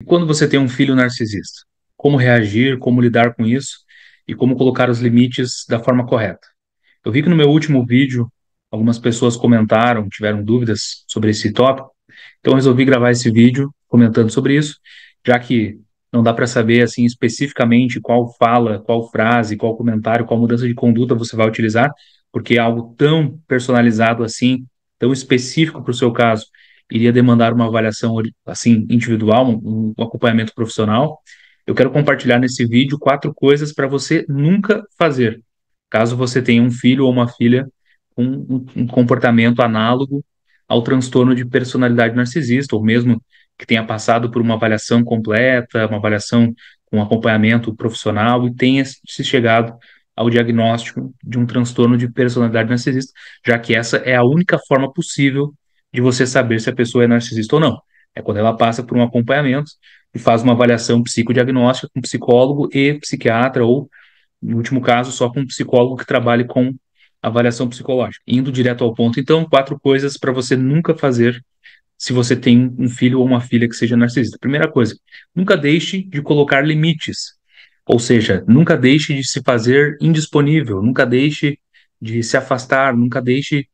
E quando você tem um filho narcisista, como reagir, como lidar com isso e como colocar os limites da forma correta. Eu vi que no meu último vídeo algumas pessoas comentaram, tiveram dúvidas sobre esse tópico, então resolvi gravar esse vídeo comentando sobre isso, já que não dá para saber assim especificamente qual fala, qual frase, qual comentário, qual mudança de conduta você vai utilizar, porque é algo tão personalizado assim, tão específico para o seu caso, iria demandar uma avaliação assim individual, um, um acompanhamento profissional, eu quero compartilhar nesse vídeo quatro coisas para você nunca fazer, caso você tenha um filho ou uma filha com um, um, comportamento análogo ao transtorno de personalidade narcisista, ou mesmo que tenha passado por uma avaliação completa, uma avaliação com acompanhamento profissional e tenha se chegado ao diagnóstico de um transtorno de personalidade narcisista, já que essa é a única forma possível de você saber se a pessoa é narcisista ou não. É quando ela passa por um acompanhamento e faz uma avaliação psicodiagnóstica com psicólogo e psiquiatra, ou, no último caso, só com um psicólogo que trabalhe com avaliação psicológica. Indo direto ao ponto, então, quatro coisas para você nunca fazer se você tem um filho ou uma filha que seja narcisista. Primeira coisa, nunca deixe de colocar limites. Ou seja, nunca deixe de se fazer indisponível, nunca deixe de se afastar, nunca deixe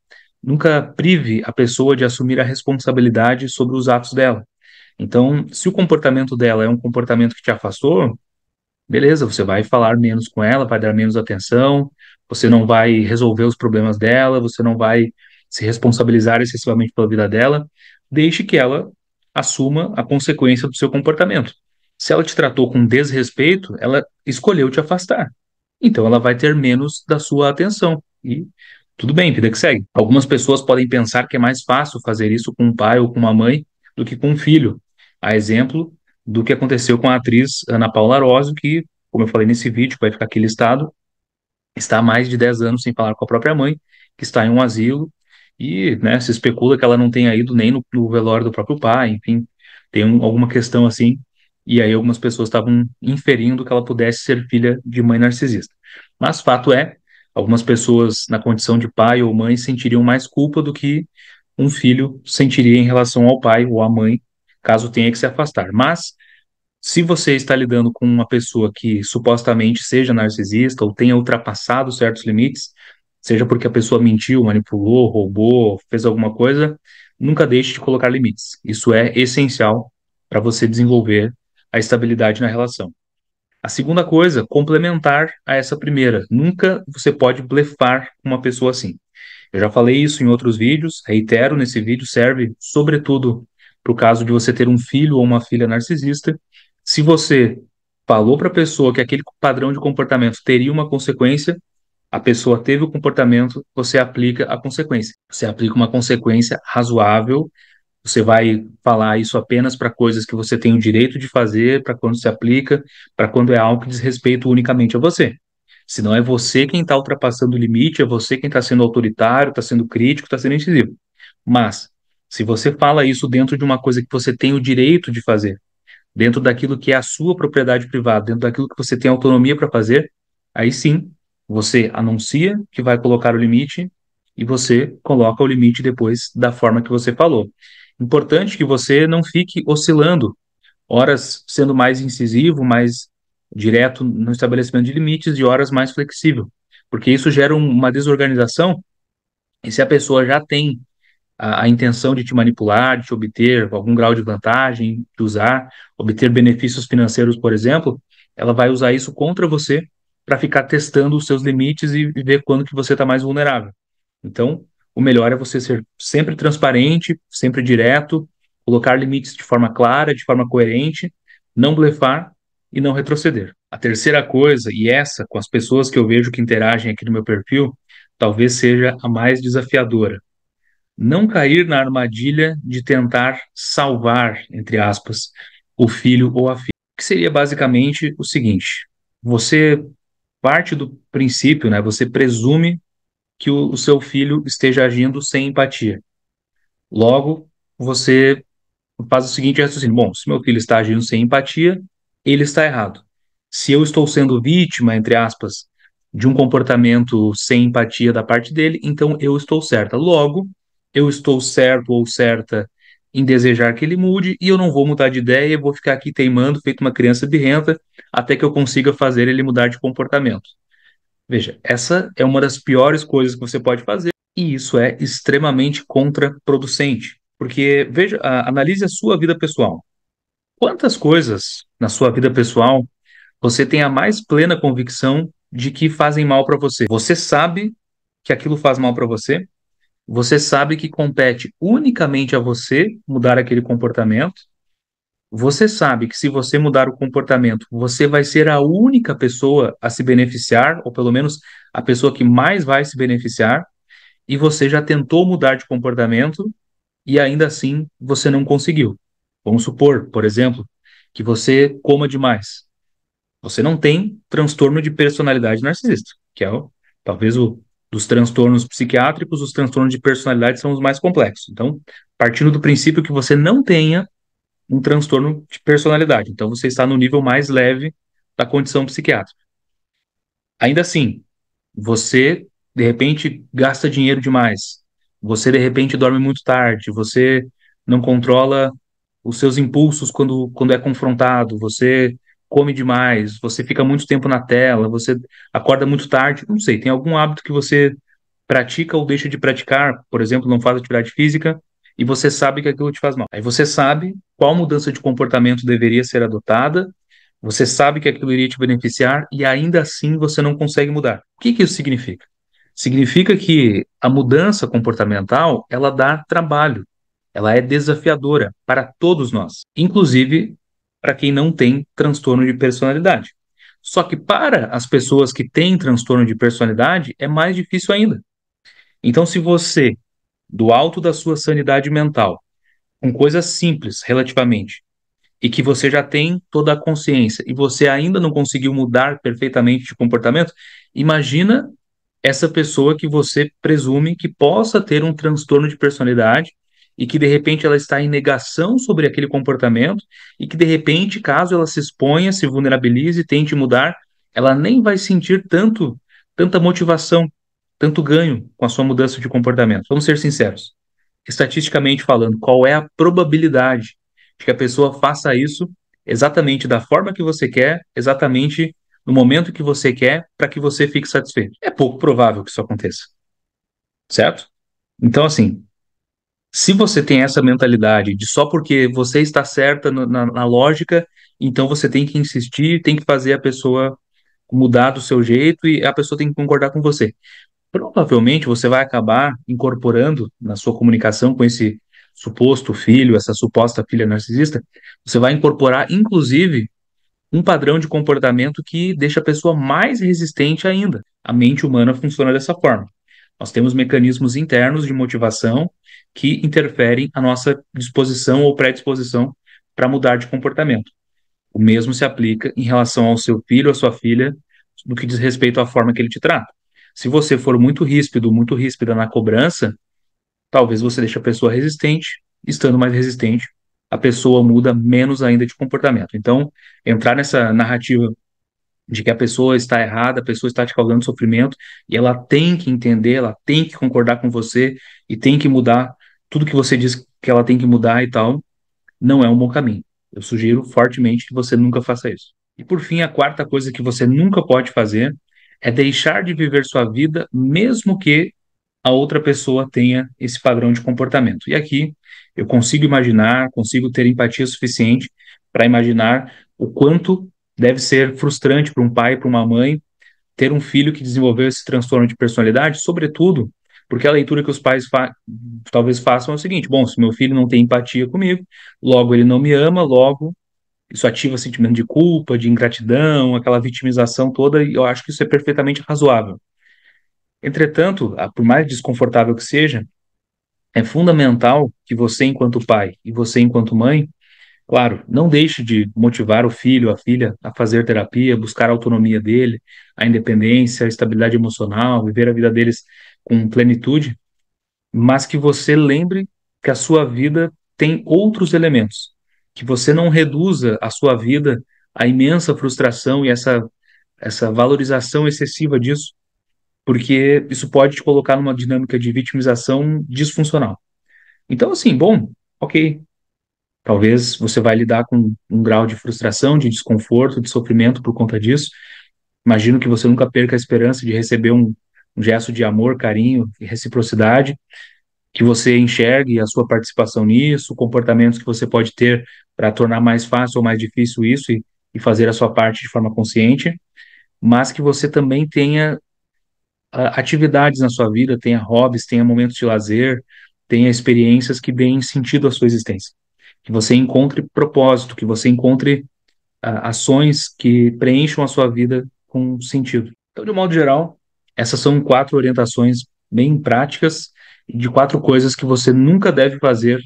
nunca prive a pessoa de assumir a responsabilidade sobre os atos dela. Então, se o comportamento dela é um comportamento que te afastou, beleza, você vai falar menos com ela, vai dar menos atenção, você não vai resolver os problemas dela, você não vai se responsabilizar excessivamente pela vida dela, deixe que ela assuma a consequência do seu comportamento. Se ela te tratou com desrespeito, ela escolheu te afastar. Então ela vai ter menos da sua atenção. E tudo bem, vida que segue. Algumas pessoas podem pensar que é mais fácil fazer isso com um pai ou com uma mãe do que com um filho. A exemplo do que aconteceu com a atriz Ana Paula Arósio, que, como eu falei nesse vídeo, vai ficar aqui listado, está há mais de 10 anos sem falar com a própria mãe, que está em um asilo, e né, se especula que ela não tenha ido nem no, no velório do próprio pai, enfim, tem um, alguma questão assim, e aí algumas pessoas estavam inferindo que ela pudesse ser filha de mãe narcisista. Mas fato é Algumas pessoas na condição de pai ou mãe sentiriam mais culpa do que um filho sentiria em relação ao pai ou à mãe, caso tenha que se afastar. Mas se você está lidando com uma pessoa que supostamente seja narcisista ou tenha ultrapassado certos limites, seja porque a pessoa mentiu, manipulou, roubou, fez alguma coisa, nunca deixe de colocar limites. Isso é essencial para você desenvolver a estabilidade na relação. A segunda coisa, complementar a essa primeira. Nunca você pode blefar uma pessoa assim. Eu já falei isso em outros vídeos, reitero, nesse vídeo serve sobretudo para o caso de você ter um filho ou uma filha narcisista. Se você falou para a pessoa que aquele padrão de comportamento teria uma consequência, a pessoa teve o comportamento, você aplica a consequência. Você aplica uma consequência razoável, você vai falar isso apenas para coisas que você tem o direito de fazer, para quando se aplica, para quando é algo que diz respeito unicamente a você. Se não é você quem está ultrapassando o limite, é você quem está sendo autoritário, está sendo crítico, está sendo incisivo. Mas, se você fala isso dentro de uma coisa que você tem o direito de fazer, dentro daquilo que é a sua propriedade privada, dentro daquilo que você tem autonomia para fazer, aí sim, você anuncia que vai colocar o limite e você coloca o limite depois da forma que você falou. Importante que você não fique oscilando, horas sendo mais incisivo, mais direto no estabelecimento de limites e horas mais flexível, porque isso gera uma desorganização. E se a pessoa já tem a, a intenção de te manipular, de te obter algum grau de vantagem, de usar, obter benefícios financeiros, por exemplo, ela vai usar isso contra você para ficar testando os seus limites e, e ver quando que você está mais vulnerável. Então, o melhor é você ser sempre transparente, sempre direto, colocar limites de forma clara, de forma coerente, não blefar e não retroceder. A terceira coisa, e essa com as pessoas que eu vejo que interagem aqui no meu perfil, talvez seja a mais desafiadora. Não cair na armadilha de tentar salvar, entre aspas, o filho ou a filha, que seria basicamente o seguinte: você parte do princípio, né? Você presume que o, o seu filho esteja agindo sem empatia. Logo, você faz o seguinte raciocínio: bom, se meu filho está agindo sem empatia, ele está errado. Se eu estou sendo vítima, entre aspas, de um comportamento sem empatia da parte dele, então eu estou certa. Logo, eu estou certo ou certa em desejar que ele mude e eu não vou mudar de ideia, vou ficar aqui teimando, feito uma criança birrenta, até que eu consiga fazer ele mudar de comportamento. Veja, essa é uma das piores coisas que você pode fazer e isso é extremamente contraproducente. Porque, veja, analise a sua vida pessoal. Quantas coisas na sua vida pessoal você tem a mais plena convicção de que fazem mal para você? Você sabe que aquilo faz mal para você, você sabe que compete unicamente a você mudar aquele comportamento, você sabe que se você mudar o comportamento, você vai ser a única pessoa a se beneficiar, ou pelo menos a pessoa que mais vai se beneficiar, e você já tentou mudar de comportamento e ainda assim você não conseguiu. Vamos supor, por exemplo, que você coma demais. Você não tem transtorno de personalidade narcisista, que é o, talvez o dos transtornos psiquiátricos, os transtornos de personalidade são os mais complexos. Então, partindo do princípio que você não tenha um transtorno de personalidade. Então, você está no nível mais leve da condição psiquiátrica. Ainda assim, você de repente gasta dinheiro demais, você de repente dorme muito tarde, você não controla os seus impulsos quando, quando é confrontado, você come demais, você fica muito tempo na tela, você acorda muito tarde, não sei, tem algum hábito que você pratica ou deixa de praticar, por exemplo, não faz atividade física, e você sabe que aquilo te faz mal. Aí você sabe qual mudança de comportamento deveria ser adotada, você sabe que aquilo iria te beneficiar e ainda assim você não consegue mudar. O que, que isso significa? Significa que a mudança comportamental ela dá trabalho, ela é desafiadora para todos nós, inclusive para quem não tem transtorno de personalidade. Só que para as pessoas que têm transtorno de personalidade é mais difícil ainda. Então, se você do alto da sua sanidade mental, com coisas simples, relativamente, e que você já tem toda a consciência e você ainda não conseguiu mudar perfeitamente de comportamento, imagina essa pessoa que você presume que possa ter um transtorno de personalidade e que de repente ela está em negação sobre aquele comportamento e que de repente, caso ela se exponha, se vulnerabilize, tente mudar, ela nem vai sentir tanto tanta motivação tanto ganho com a sua mudança de comportamento. Vamos ser sinceros. Estatisticamente falando, qual é a probabilidade de que a pessoa faça isso exatamente da forma que você quer, exatamente no momento que você quer, para que você fique satisfeito? É pouco provável que isso aconteça. Certo? Então, assim, se você tem essa mentalidade de só porque você está certa na, na lógica, então você tem que insistir, tem que fazer a pessoa mudar do seu jeito e a pessoa tem que concordar com você provavelmente você vai acabar incorporando na sua comunicação com esse suposto filho, essa suposta filha narcisista, você vai incorporar, inclusive, um padrão de comportamento que deixa a pessoa mais resistente ainda. A mente humana funciona dessa forma. Nós temos mecanismos internos de motivação que interferem a nossa disposição ou predisposição para mudar de comportamento. O mesmo se aplica em relação ao seu filho ou à sua filha, no que diz respeito à forma que ele te trata. Se você for muito ríspido, muito ríspida na cobrança, talvez você deixe a pessoa resistente. Estando mais resistente, a pessoa muda menos ainda de comportamento. Então, entrar nessa narrativa de que a pessoa está errada, a pessoa está te causando sofrimento, e ela tem que entender, ela tem que concordar com você e tem que mudar tudo que você diz que ela tem que mudar e tal, não é um bom caminho. Eu sugiro fortemente que você nunca faça isso. E por fim, a quarta coisa que você nunca pode fazer é deixar de viver sua vida mesmo que a outra pessoa tenha esse padrão de comportamento. E aqui eu consigo imaginar, consigo ter empatia suficiente para imaginar o quanto deve ser frustrante para um pai, para uma mãe, ter um filho que desenvolveu esse transtorno de personalidade, sobretudo porque a leitura que os pais fa talvez façam é o seguinte: bom, se meu filho não tem empatia comigo, logo ele não me ama, logo isso ativa o sentimento de culpa, de ingratidão, aquela vitimização toda, e eu acho que isso é perfeitamente razoável. Entretanto, por mais desconfortável que seja, é fundamental que você, enquanto pai, e você, enquanto mãe, claro, não deixe de motivar o filho, a filha, a fazer terapia, buscar a autonomia dele, a independência, a estabilidade emocional, viver a vida deles com plenitude, mas que você lembre que a sua vida tem outros elementos que você não reduza a sua vida à imensa frustração e essa, essa valorização excessiva disso, porque isso pode te colocar numa dinâmica de vitimização disfuncional. Então, assim, bom, ok. Talvez você vai lidar com um grau de frustração, de desconforto, de sofrimento por conta disso. Imagino que você nunca perca a esperança de receber um, um gesto de amor, carinho e reciprocidade, que você enxergue a sua participação nisso, comportamentos que você pode ter para tornar mais fácil ou mais difícil isso e, e fazer a sua parte de forma consciente, mas que você também tenha ah, atividades na sua vida, tenha hobbies, tenha momentos de lazer, tenha experiências que deem sentido à sua existência. Que você encontre propósito, que você encontre uh, ações que preencham a sua vida com sentido. Então, de um modo geral, essas são quatro orientações bem práticas de quatro coisas que você nunca deve fazer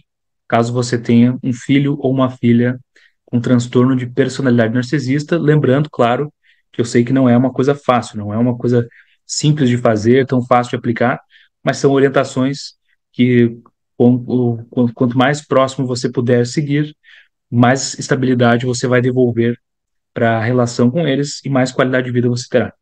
caso você tenha um filho ou uma filha com transtorno de personalidade narcisista, lembrando, claro, que eu sei que não é uma coisa fácil, não é uma coisa simples de fazer, tão fácil de aplicar, mas são orientações que quanto mais próximo você puder seguir, mais estabilidade você vai devolver para a relação com eles e mais qualidade de vida você terá.